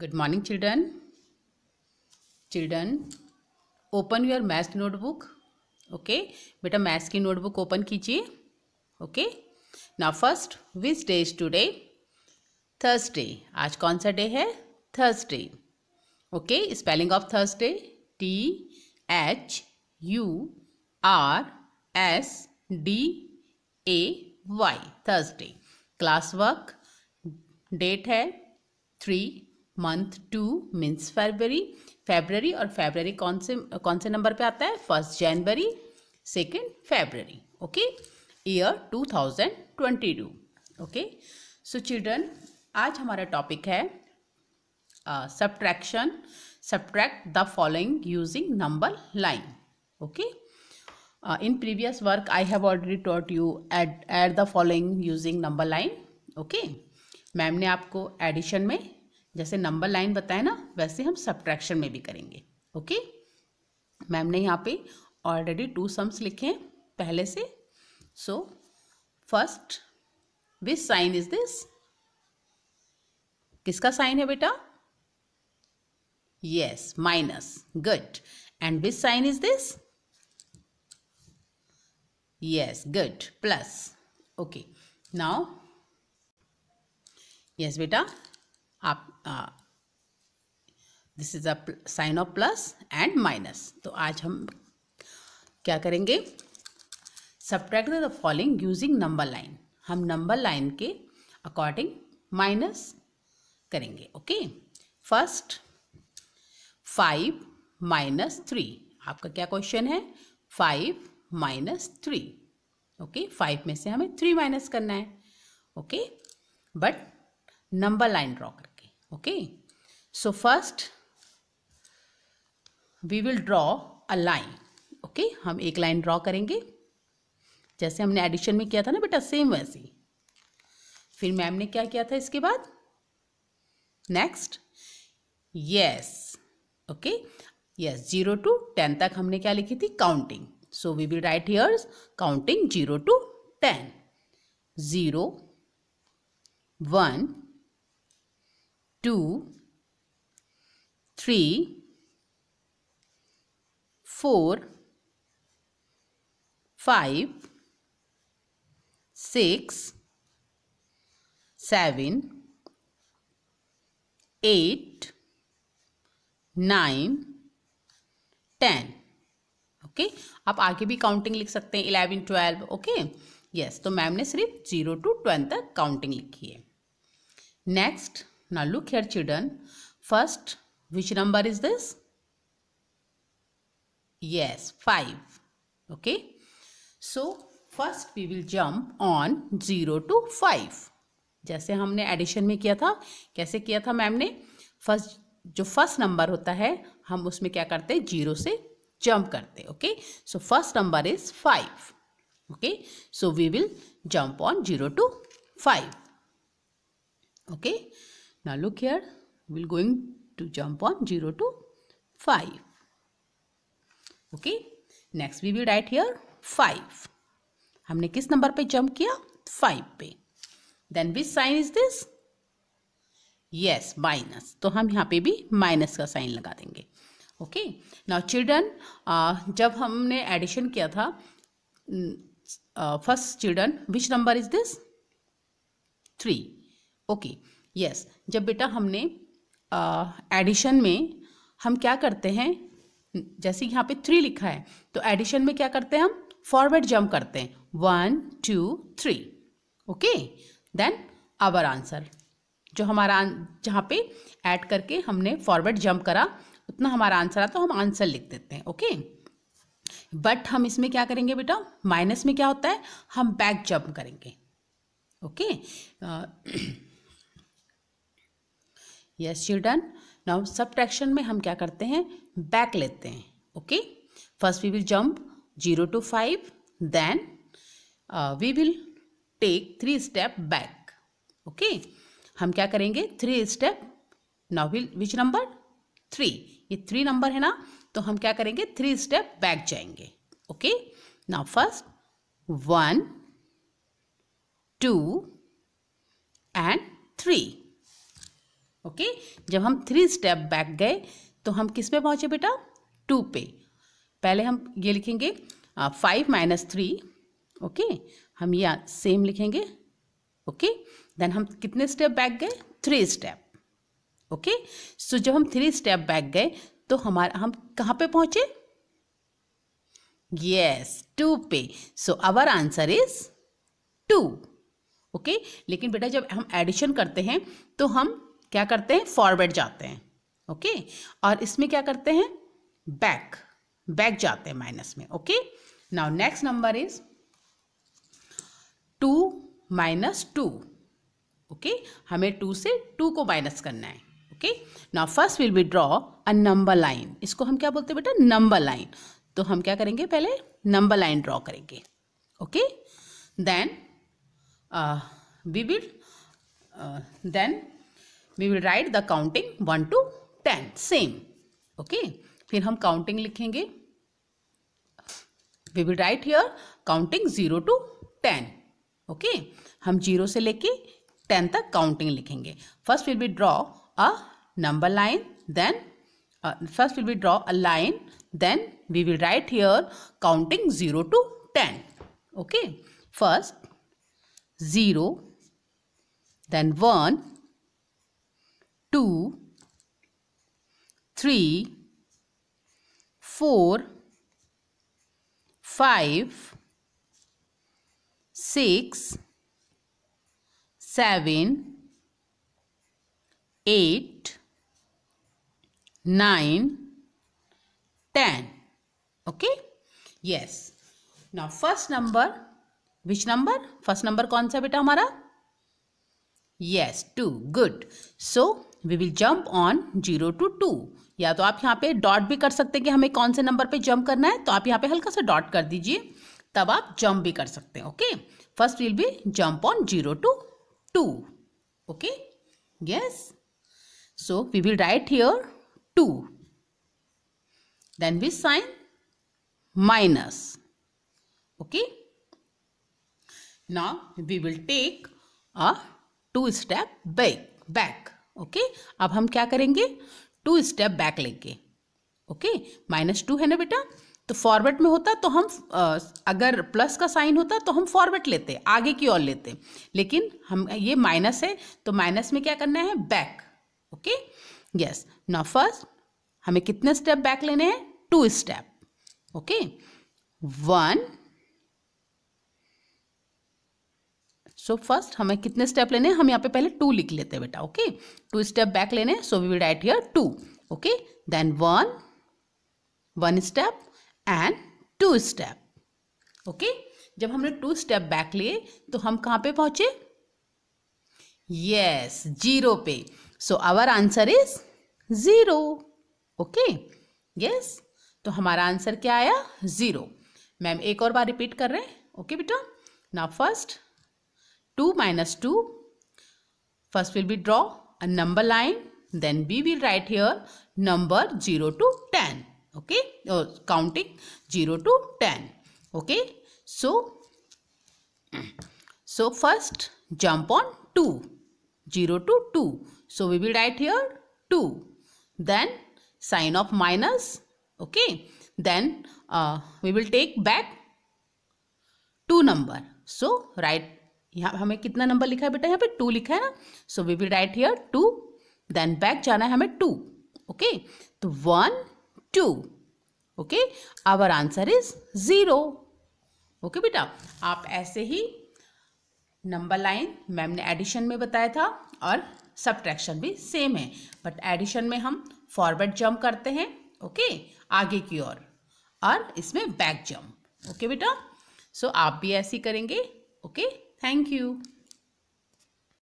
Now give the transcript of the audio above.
Good morning children Children, open your math notebook okay बेटा maths की notebook open कीजिए okay ना first which day is today Thursday आज कौन सा डे है Thursday okay spelling of Thursday T H U R S D A Y Thursday class work date है three month two means फरवरी February और February कौन से कौन से नंबर पे आता है फर्स्ट जनवरी second February okay year two thousand twenty two okay so children आज हमारा टॉपिक है subtraction subtract the following using number line okay in previous work I have already taught you add add the following using number line okay ma'am ने आपको addition में जैसे number line बताए ना वैसे हम सब्ट्रैक्शन में भी करेंगे ओके मैम ने यहाँ पे ऑलरेडी टू सम्स लिखे हैं पहले से so first which sign is this किसका साइन है बेटा yes minus good and which sign is this yes good plus okay now yes बेटा आप this is a sign of plus and minus तो आज हम क्या करेंगे subtract the following using number line हम नंबर लाइन के अकॉर्डिंग माइनस करेंगे okay first five minus three आपका क्या क्वेश्चन है five minus three okay five में से हमें थ्री माइनस करना है okay but number line draw कर okay so first we will draw a line okay हम एक line draw करेंगे जैसे हमने addition में किया था ना बेटा same वैसे फिर मैम ने क्या किया था इसके बाद next yes okay yes zero to ten तक हमने क्या लिखी थी counting so we will write here counting zero to ten zero one two, three, four, five, six, seven, eight, nine, ten okay okay? आप आगे भी काउंटिंग लिख सकते हैं इलेवन ट्वेल्व ओके यस तो मैम ने सिर्फ जीरो टू ट्वेल्व तक काउंटिंग लिखी है next Now look here children. First, which number is this? Yes, 5. Okay. So, first we will jump on 0 to 5. जैसे हमने एडिशन में किया था कैसे किया था मैम ने फर्स्ट जो फर्स्ट नंबर होता है हम उसमें क्या करते हैं जीरो से जंप करते okay so first number is five okay so we will jump on zero to five okay now look here we're going to jump on 0 to 5 okay next we will write here 5 हमने किस number पे jump किया 5 पे then which sign is this yes minus तो हम यहाँ पे भी माइनस का साइन लगा देंगे ओके नाउ चिल्ड्रन जब हमने एडिशन किया था first children which number is this three okay yes yes, जब बेटा हमने एडिशन में हम क्या करते हैं जैसे यहाँ पे थ्री लिखा है तो एडिशन में क्या करते हैं हम फॉरवर्ड जंप करते हैं one two three okay then our answer जो हमारा जहाँ पे ऐड करके हमने फॉरवर्ड जंप करा उतना हमारा आंसर आता तो हम आंसर लिख देते हैं ओके बट हम इसमें क्या करेंगे बेटा माइनस में क्या होता है हम बैक जंप करेंगे okay yes children now subtraction में हम क्या करते हैं बैक लेते हैं okay first we will jump zero to five then we will take three step back okay हम क्या करेंगे three step now will which number three ये थ्री नंबर है ना तो हम क्या करेंगे थ्री स्टेप बैक जाएंगे okay now first one two and three okay जब हम थ्री स्टेप बैक गए तो हम किस पे पहुंचे बेटा टू पे पहले हम ये लिखेंगे फाइव माइनस थ्री ओके हम ये सेम लिखेंगे ओके देन हम कितने स्टेप बैक गए थ्री स्टेप ओके सो जब हम थ्री स्टेप बैक गए तो हमारा हम कहाँ पे पहुंचे यस टू पे so our answer is two okay लेकिन बेटा जब हम एडिशन करते हैं तो हम क्या करते हैं फॉरवर्ड जाते हैं ओके और इसमें क्या करते हैं बैक बैक जाते हैं माइनस में okay now next number is two minus two okay हमें टू से टू को माइनस करना है okay now first will be draw a number line इसको हम क्या बोलते हैं बेटा नंबर लाइन तो हम क्या करेंगे पहले नंबर लाइन ड्रॉ करेंगे okay then we will then we will write the counting one to ten same okay फिर हम काउंटिंग लिखेंगे we will write here counting zero to ten okay हम जीरो से लेके टेन तक काउंटिंग लिखेंगे first will be draw a number line then first will be draw a line then we will write here counting zero to ten okay first zero then one two, three, four, five, six, seven, eight, nine, ten. Okay? Yes. Now first number, which number? First number कौन it, बेटा Yes, two. Good. So we will jump on zero to two या तो आप यहाँ पे dot भी कर सकते हैं कि हमें कौन से नंबर पे जंप करना है तो आप यहाँ पे हल्का सा डॉट कर दीजिए तब आप जंप भी कर सकते हैं okay first will be jump on zero to two okay yes so we will write here two then we sign minus okay now we will take a two step back back okay अब हम क्या करेंगे two step back लेंगे okay minus two है ना बेटा तो forward में होता तो हम अगर प्लस का साइन होता तो हम फॉरवर्ड लेते आगे की ओर लेते लेकिन हम ये माइनस है तो माइनस में क्या करना है back okay yes now first हमें कितने स्टेप बैक लेने हैं two step okay one so first हमें कितने स्टेप लेने हम यहाँ पे पहले टू लिख लेते हैं बेटा ओके टू स्टेप बैक लेने so we will write here two okay then one one step and two step okay जब हमने टू स्टेप बैक लिए तो हम कहाँ पे पहुंचे यस जीरो पे so our answer is zero okay yes तो हमारा आंसर क्या आया जीरो मैम एक और बार रिपीट कर रहे हैं ओके बेटा ना first 2 minus 2. First will be draw a number line. Then we will write here number 0 to 10. Okay. Or oh, counting 0 to 10. Okay. So, so first jump on 2. 0 to 2. So we will write here 2. Then sign of minus. Okay. Then uh, we will take back 2 number. So write यहाँ हमें कितना number लिखा है बेटा यहाँ पे to लिखा है ना so we will write here two then back जाना है हमें टू ओके तो one two okay our answer is zero okay बेटा आप ऐसे ही नंबर लाइन मैम ने एडिशन में बताया था और सब्ट्रैक्शन भी सेम है बट एडिशन में हम फॉरवर्ड जंप करते हैं ओके okay? आगे की ओर और, और इसमें बैक जंप ओके बेटा सो आप भी ऐसे ही करेंगे ओके okay? Thank you.